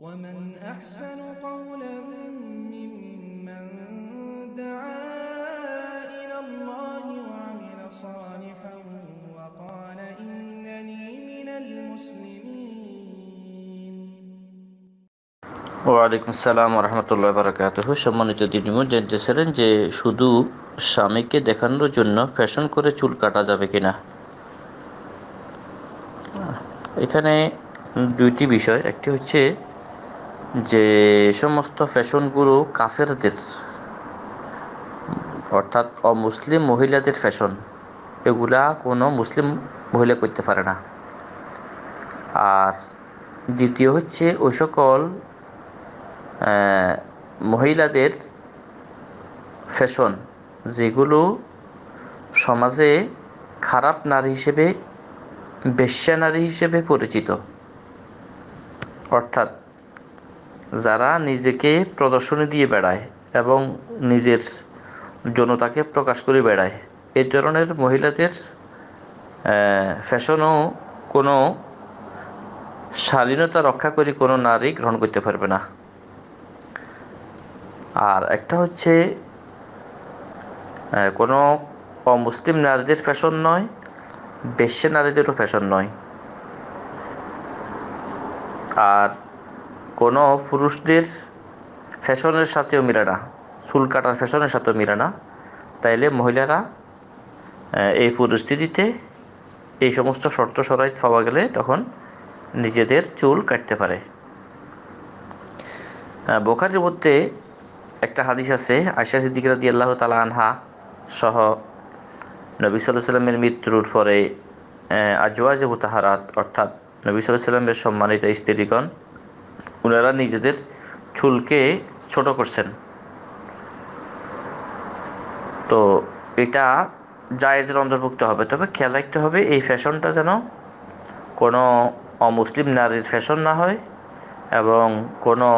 ومن أحسن قولا ممن دعا إلى ওয়ালাইকুম সালাম রহমতুল্লাহ বারকাতহ সম্মানিত দিনমুন জানতেছিলেন যে শুধু স্বামীকে দেখানোর জন্য ফ্যাশন করে চুল কাটা যাবে কিনা এখানে দুইটি বিষয় একটি হচ্ছে যে সমস্ত ফ্যাশন গুরু কাফেরদের অর্থাৎ অমুসলিম মহিলাদের ফ্যাশন এগুলা কোনো মুসলিম মহিলা করতে পারে না আর দ্বিতীয় হচ্ছে ওই সকল মহিলাদের ফ্যাশন যেগুলো সমাজে খারাপ নারী হিসেবে বেশ্যা নারী হিসেবে পরিচিত অর্থাৎ যারা নিজেকে প্রদর্শনী দিয়ে বেড়ায় এবং নিজের জনতাকে প্রকাশ করে বেড়ায় এই ধরনের মহিলাদের ফ্যাশনও কোনো শালীনতা রক্ষা করে কোনো নারী গ্রহণ করতে পারবে না আর একটা হচ্ছে কোনো অমুসলিম নারীদের ফ্যাশন নয় বেশ্যা নারীদেরও ফ্যাশন নয় আর কোনো পুরুষদের ফ্যাশনের সাথেও মিলে না চুল কাটার ফ্যাশনের সাথেও মিলে না তাইলে মহিলারা এই পরিস্থিতিতে এই সমস্ত শর্ত সরাই পাওয়া গেলে তখন নিজেদের চুল কাটতে পারে বোখারের মধ্যে একটা হাদিস আছে আশা সিদ্দিক রাদি আল্লাহ তালা আনহা সহ নবী সাল্লাহ সাল্লামের মৃত্যুর পরে আজওয়াজ তাহারাত অর্থাৎ নবী সাল্লাহ সাল্লামের সম্মানিত স্ত্রীগণ ওনারা নিজেদের চুলকে ছোট করছেন তো এটা জায়েজের অন্তর্ভুক্ত হবে তবে খেয়াল রাখতে হবে এই ফ্যাশনটা যেন কোনো অমুসলিম নারীর ফ্যাশন না হয় এবং কোনো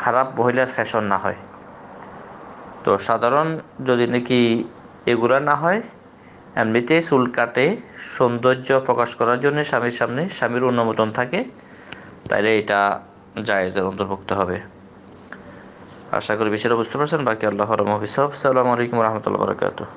খারাপ মহিলার ফ্যাশন না হয় তো সাধারণ যদি নাকি এগুলা না হয় এমনিতেই চুল কাটে সৌন্দর্য প্রকাশ করার জন্য স্বামীর সামনে স্বামীর অনুমোদন থাকে তাইলে এটা জায়েজের অন্তর্ভুক্ত হবে আশা করি বিষয়টা বুঝতে পারছেন বাকি আল্লাহ রহমফিস আসসালামু আলাইকুম রহমতুল্লা বরকাতু